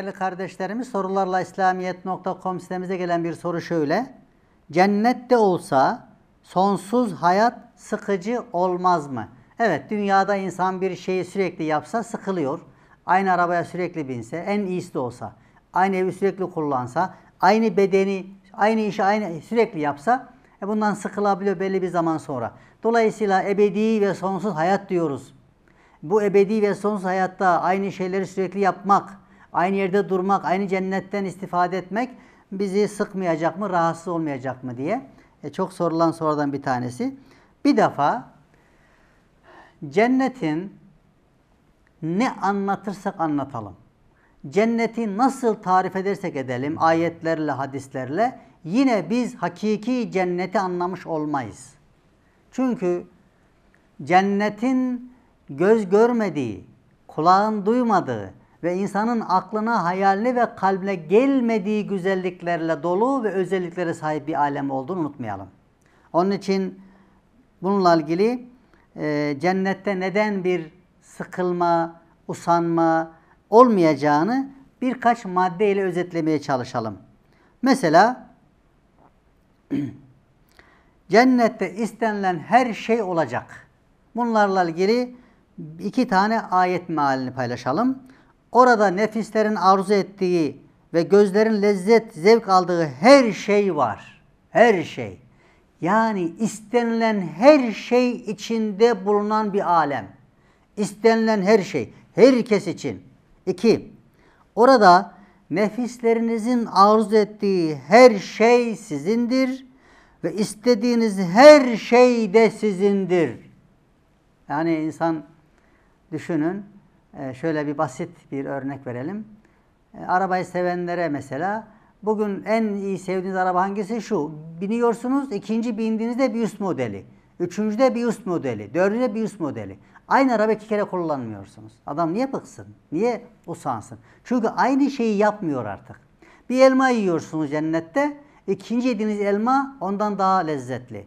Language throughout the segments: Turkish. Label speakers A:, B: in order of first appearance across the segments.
A: değerli kardeşlerimiz sorularla İslamiyet.com sitemize gelen bir soru şöyle. Cennette olsa sonsuz hayat sıkıcı olmaz mı? Evet dünyada insan bir şeyi sürekli yapsa sıkılıyor. Aynı arabaya sürekli binse, en iyisi de olsa, aynı evi sürekli kullansa, aynı bedeni, aynı işi aynı sürekli yapsa e bundan sıkılabiliyor belli bir zaman sonra. Dolayısıyla ebedi ve sonsuz hayat diyoruz bu ebedi ve sonsuz hayatta aynı şeyleri sürekli yapmak, aynı yerde durmak, aynı cennetten istifade etmek bizi sıkmayacak mı, rahatsız olmayacak mı diye e, çok sorulan sorudan bir tanesi. Bir defa cennetin ne anlatırsak anlatalım, cenneti nasıl tarif edersek edelim ayetlerle, hadislerle yine biz hakiki cenneti anlamış olmayız. Çünkü cennetin göz görmediği, kulağın duymadığı, ve insanın aklına, hayaline ve kalbine gelmediği güzelliklerle dolu ve özelliklere sahip bir alem olduğunu unutmayalım. Onun için bununla ilgili e, cennette neden bir sıkılma, usanma olmayacağını birkaç maddeyle özetlemeye çalışalım. Mesela cennette istenilen her şey olacak. Bunlarla ilgili iki tane ayet mealini paylaşalım. Orada nefislerin arzu ettiği ve gözlerin lezzet, zevk aldığı her şey var. Her şey. Yani istenilen her şey içinde bulunan bir alem. İstenilen her şey. Herkes için. İki, orada nefislerinizin arzu ettiği her şey sizindir ve istediğiniz her şey de sizindir. Yani insan düşünün ee, şöyle bir basit bir örnek verelim. Ee, arabayı sevenlere mesela bugün en iyi sevdiğiniz araba hangisi? Şu. Biniyorsunuz, ikinci bindiğinizde bir üst modeli. Üçüncüde bir üst modeli, dördüncüde bir üst modeli. Aynı araba iki kere kullanmıyorsunuz. Adam niye bıksın? Niye usansın? Çünkü aynı şeyi yapmıyor artık. Bir elma yiyorsunuz cennette. İkinci yediğiniz elma ondan daha lezzetli.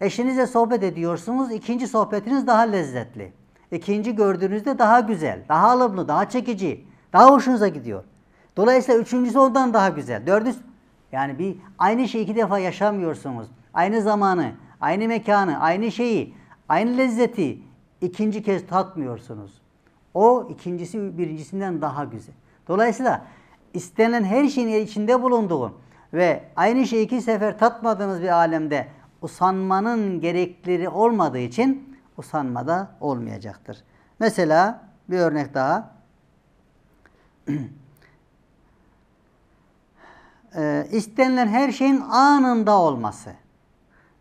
A: Eşinizle sohbet ediyorsunuz. ikinci sohbetiniz daha lezzetli ikinci gördüğünüzde daha güzel, daha alımlı, daha çekici, daha hoşunuza gidiyor. Dolayısıyla üçüncüsü ondan daha güzel. Dördüncüsü yani bir aynı şeyi iki defa yaşamıyorsunuz. Aynı zamanı, aynı mekanı, aynı şeyi, aynı lezzeti ikinci kez tatmıyorsunuz. O ikincisi birincisinden daha güzel. Dolayısıyla istenen her şeyin içinde bulunduğu ve aynı şeyi iki sefer tatmadığınız bir alemde usanmanın gerekleri olmadığı için usanma da olmayacaktır. Mesela bir örnek daha. e, istenilen her şeyin anında olması.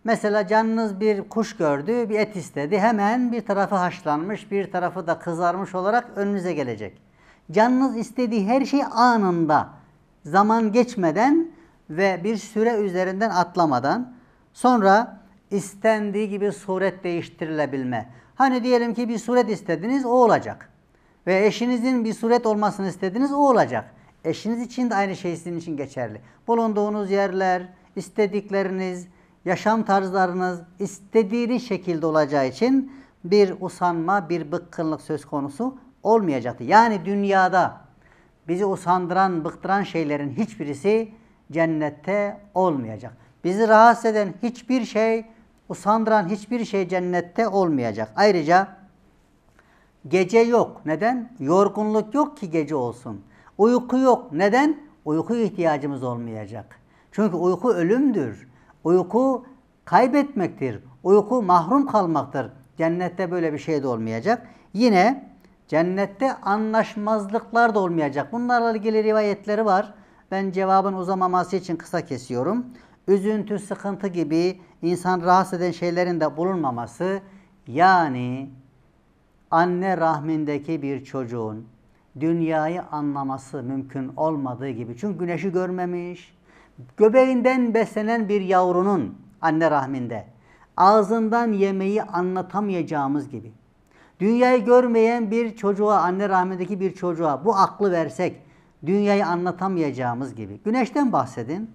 A: Mesela canınız bir kuş gördü, bir et istedi. Hemen bir tarafı haşlanmış, bir tarafı da kızarmış olarak önünüze gelecek. Canınız istediği her şey anında, zaman geçmeden ve bir süre üzerinden atlamadan. Sonra istendiği gibi suret değiştirilebilme. Hani diyelim ki bir suret istediniz o olacak. Ve eşinizin bir suret olmasını istediniz o olacak. Eşiniz için de aynı şey sizin için geçerli. Bulunduğunuz yerler, istedikleriniz, yaşam tarzlarınız istediğiniz şekilde olacağı için bir usanma, bir bıkkınlık söz konusu olmayacaktı. Yani dünyada bizi usandıran, bıktıran şeylerin hiçbirisi cennette olmayacak. Bizi rahatsız eden hiçbir şey usandıran hiçbir şey cennette olmayacak. Ayrıca gece yok. Neden? Yorgunluk yok ki gece olsun. Uyku yok. Neden? Uyku ihtiyacımız olmayacak. Çünkü uyku ölümdür. Uyku kaybetmektir. Uyku mahrum kalmaktır. Cennette böyle bir şey de olmayacak. Yine cennette anlaşmazlıklar da olmayacak. Bunlarla ilgili rivayetleri var. Ben cevabın uzamaması için kısa kesiyorum. Üzüntü, sıkıntı gibi insan rahatsız eden şeylerin de bulunmaması yani anne rahmindeki bir çocuğun dünyayı anlaması mümkün olmadığı gibi. Çünkü güneşi görmemiş. Göbeğinden beslenen bir yavrunun anne rahminde ağzından yemeği anlatamayacağımız gibi. Dünyayı görmeyen bir çocuğa, anne rahmindeki bir çocuğa bu aklı versek dünyayı anlatamayacağımız gibi. Güneşten bahsedin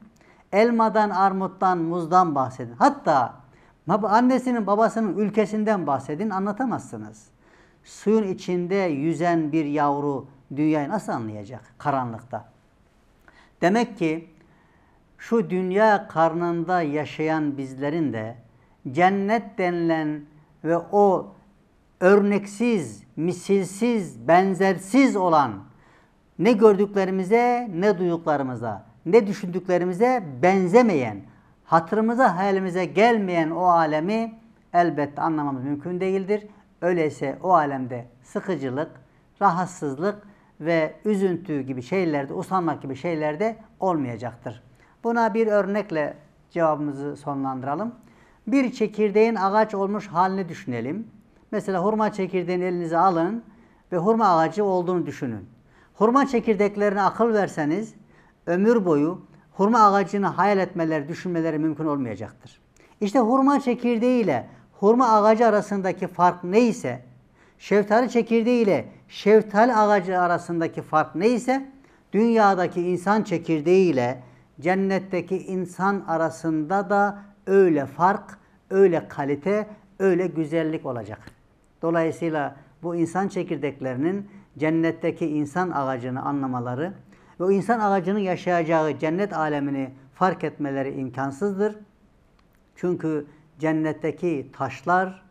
A: elmadan, armuttan, muzdan bahsedin. Hatta annesinin, babasının ülkesinden bahsedin anlatamazsınız. Suyun içinde yüzen bir yavru dünyayı nasıl anlayacak karanlıkta? Demek ki şu dünya karnında yaşayan bizlerin de cennet denilen ve o örneksiz, misilsiz, benzersiz olan ne gördüklerimize ne duyduklarımıza ne düşündüklerimize benzemeyen, hatırımıza hayalimize gelmeyen o alemi elbette anlamamız mümkün değildir. Öyleyse o alemde sıkıcılık, rahatsızlık ve üzüntü gibi şeylerde, usanmak gibi şeylerde olmayacaktır. Buna bir örnekle cevabımızı sonlandıralım. Bir çekirdeğin ağaç olmuş halini düşünelim. Mesela hurma çekirdeğini elinize alın ve hurma ağacı olduğunu düşünün. Hurma çekirdeklerine akıl verseniz ömür boyu hurma ağacını hayal etmeleri, düşünmeleri mümkün olmayacaktır. İşte hurma çekirdeği ile hurma ağacı arasındaki fark neyse, şeftali çekirdeği ile şeftal ağacı arasındaki fark neyse, dünyadaki insan çekirdeği ile cennetteki insan arasında da öyle fark, öyle kalite, öyle güzellik olacak. Dolayısıyla bu insan çekirdeklerinin cennetteki insan ağacını anlamaları, ve o insan ağacının yaşayacağı cennet alemini fark etmeleri imkansızdır. Çünkü cennetteki taşlar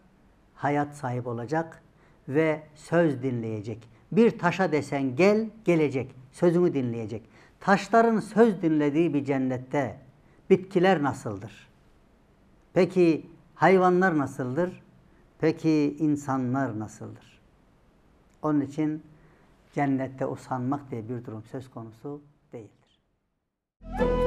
A: hayat sahibi olacak ve söz dinleyecek. Bir taşa desen gel, gelecek. Sözünü dinleyecek. Taşların söz dinlediği bir cennette bitkiler nasıldır? Peki hayvanlar nasıldır? Peki insanlar nasıldır? Onun için cennette usanmak diye bir durum söz konusu değildir. Müzik